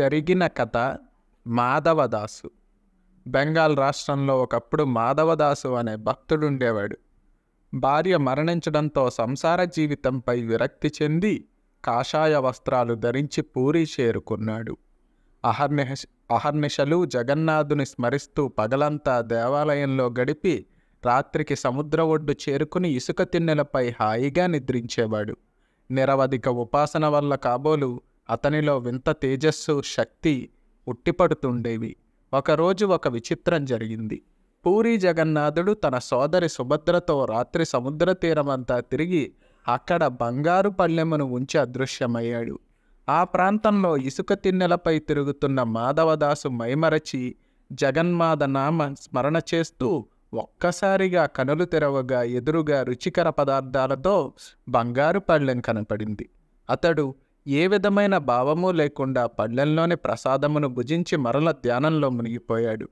జరిగిన కథ మాధవదాసు బెంగాల్ రాష్ట్రంలో ఒకప్పుడు మాధవదాసు అనే భక్తుడు ఉండేవాడు భార్య మరణించడంతో సంసార జీవితంపై విరక్తి చెంది కాషాయ వస్త్రాలు ధరించి పూరి చేరుకున్నాడు అహర్నిహ అహర్నిశలు జగన్నాథుని స్మరిస్తూ పగలంతా దేవాలయంలో గడిపి రాత్రికి సముద్ర ఒడ్డు చేరుకుని ఇసుక తిన్నెలపై హాయిగా నిద్రించేవాడు నిరవధిక ఉపాసన వల్ల కాబోలు అతనిలో వింత తేజస్సు శక్తి ఉట్టిపడుతుండేవి ఒకరోజు ఒక విచిత్రం జరిగింది పూరి జగన్నాథుడు తన సోదరి సుభద్రతో రాత్రి సముద్ర తీరమంతా తిరిగి అక్కడ బంగారు పళ్ళెమును ఉంచి అదృశ్యమయ్యాడు ఆ ప్రాంతంలో ఇసుక తిన్నెలపై తిరుగుతున్న మాధవదాసు మైమరచి జగన్మాధ నామ స్మరణ చేస్తూ ఒక్కసారిగా కనులు తెరవగా ఎదురుగా రుచికర పదార్థాలతో బంగారు పళ్ళెం కనపడింది అతడు ఏ విధమైన భావము లేకుండా పళ్ళెంలోని ప్రసాదమును భుజించి మరల ధ్యానంలో మునిగిపోయాడు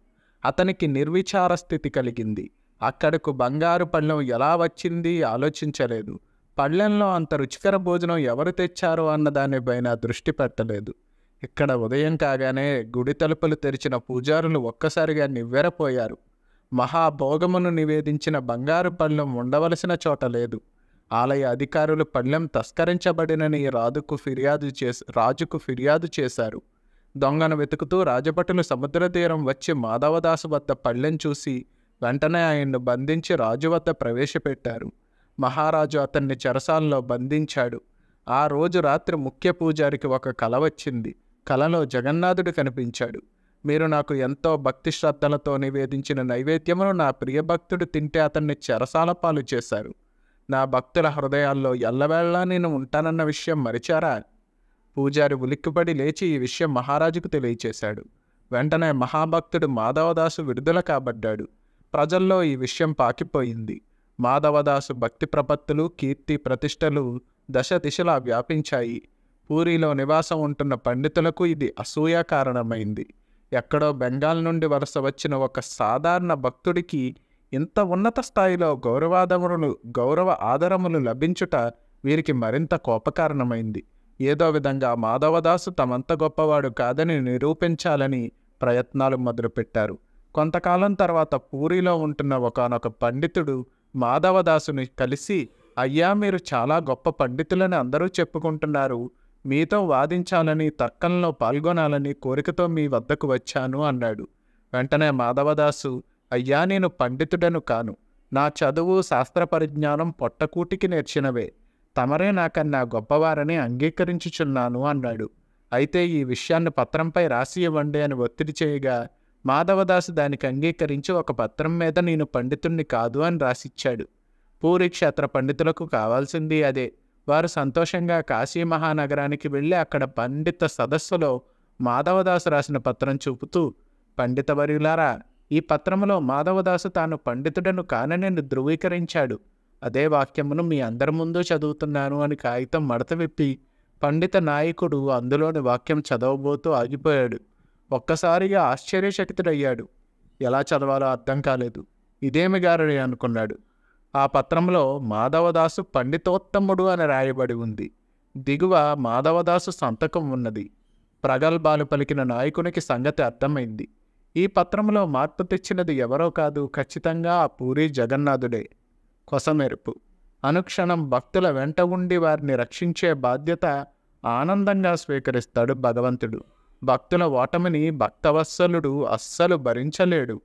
అతనికి నిర్విచార స్థితి కలిగింది అక్కడకు బంగారు పళ్ళెం ఎలా వచ్చింది ఆలోచించలేదు పళ్ళెంలో అంత రుచికర భోజనం ఎవరు తెచ్చారు అన్న దానిపైన దృష్టి పెట్టలేదు ఇక్కడ ఉదయం కాగానే గుడి తలుపులు తెరిచిన పూజారులు ఒక్కసారిగా నివ్వెరపోయారు మహాభోగమును నివేదించిన బంగారు పళ్ళెం ఉండవలసిన చోట లేదు ఆలయ అధికారులు పళ్ళెం తస్కరించబడినని రాజుకు ఫిర్యాదు చేసి రాజుకు ఫిర్యాదు చేశారు దొంగను వెతుకుతూ రాజభటులు సముద్ర తీరం వచ్చి మాధవదాసు వద్ద పళ్ళెం చూసి వెంటనే ఆయన్ను బంధించి రాజు వద్ద ప్రవేశపెట్టారు మహారాజు అతన్ని చెరసాల్లో బంధించాడు ఆ రోజు రాత్రి ముఖ్య పూజారికి ఒక కల వచ్చింది కలలో జగన్నాథుడు కనిపించాడు మీరు నాకు ఎంతో భక్తి శ్రద్ధలతో నివేదించిన నైవేద్యమును నా ప్రియభక్తుడు తింటే అతన్ని చెరసాల పాలు చేశారు నా భక్తుల హృదయాల్లో ఎల్లవేళలా నేను ఉంటానన్న విషయం మరిచారా పూజారి ఉలిక్కిపడి లేచి ఈ విషయం మహారాజుకు తెలియచేశాడు వెంటనే మహాభక్తుడు మాధవదాసు విడుదల కాబడ్డాడు ప్రజల్లో ఈ విషయం పాకిపోయింది మాధవదాసు భక్తి ప్రపత్తులు కీర్తి ప్రతిష్టలు దశ దిశలా వ్యాపించాయి పూరిలో నివాసం ఉంటున్న పండితులకు ఇది అసూయ కారణమైంది ఎక్కడో బెంగాల్ నుండి వలస వచ్చిన ఒక సాధారణ భక్తుడికి ఇంత ఉన్నత స్థాయిలో గౌరవాదములు గౌరవ ఆదరములు లభించుట వీరికి మరింత కోపకారణమైంది ఏదో విధంగా మాధవదాసు తమంత గొప్పవాడు కాదని నిరూపించాలని ప్రయత్నాలు మొదలుపెట్టారు కొంతకాలం తర్వాత పూరిలో ఉంటున్న ఒకనొక పండితుడు మాధవదాసుని కలిసి అయ్యా మీరు చాలా గొప్ప పండితులని అందరూ చెప్పుకుంటున్నారు మీతో వాదించాలని తర్కంలో పాల్గొనాలని కోరికతో మీ వద్దకు వచ్చాను అన్నాడు వెంటనే మాధవదాసు అయ్యా నేను పండితుడను కాను నా చదువు శాస్త్ర పరిజ్ఞానం పొట్టకూటికి నేర్చినవే తమరే నాకన్నా గొప్పవారని అంగీకరించుచున్నాను అన్నాడు అయితే ఈ విషయాన్ని పత్రంపై రాసి ఇవ్వండి అని ఒత్తిడి చేయగా మాధవదాసు దానికి అంగీకరించి ఒక పత్రం మీద నేను పండితుణ్ణి కాదు అని రాసిచ్చాడు పూరి క్షేత్ర పండితులకు కావాల్సింది అదే వారు సంతోషంగా కాశీ మహానగరానికి వెళ్ళి అక్కడ పండిత సదస్సులో మాధవదాసు రాసిన పత్రం చూపుతూ పండితవర్యులారా ఈ పత్రములో మాధవదాసు తాను పండితుడను కానని ధృవీకరించాడు అదే వాక్యమును మీ అందరి ముందు చదువుతున్నాను అని కాగితం మడత విప్పి పండిత నాయకుడు అందులోని వాక్యం చదవబోతూ ఆగిపోయాడు ఒక్కసారిగా ఆశ్చర్యచకితుడయ్యాడు ఎలా చదవాలో అర్థం కాలేదు ఇదేమి గారని అనుకున్నాడు ఆ పత్రంలో మాధవదాసు పండితోత్తముడు అని రాయబడి ఉంది దిగువ మాధవదాసు సంతకం ఉన్నది ప్రగల్భాలు పలికిన నాయకునికి సంగతి అర్థమైంది ఈ పత్రంలో మార్పు తెచ్చినది ఎవరో కాదు ఖచ్చితంగా ఆ పూరి జగన్నాథుడే కొసమెరుపు అనుక్షణం భక్తుల వెంట ఉండి వారిని రక్షించే బాధ్యత ఆనందంగా స్వీకరిస్తాడు భగవంతుడు భక్తుల ఓటమిని భక్తవత్సలుడు అస్సలు భరించలేడు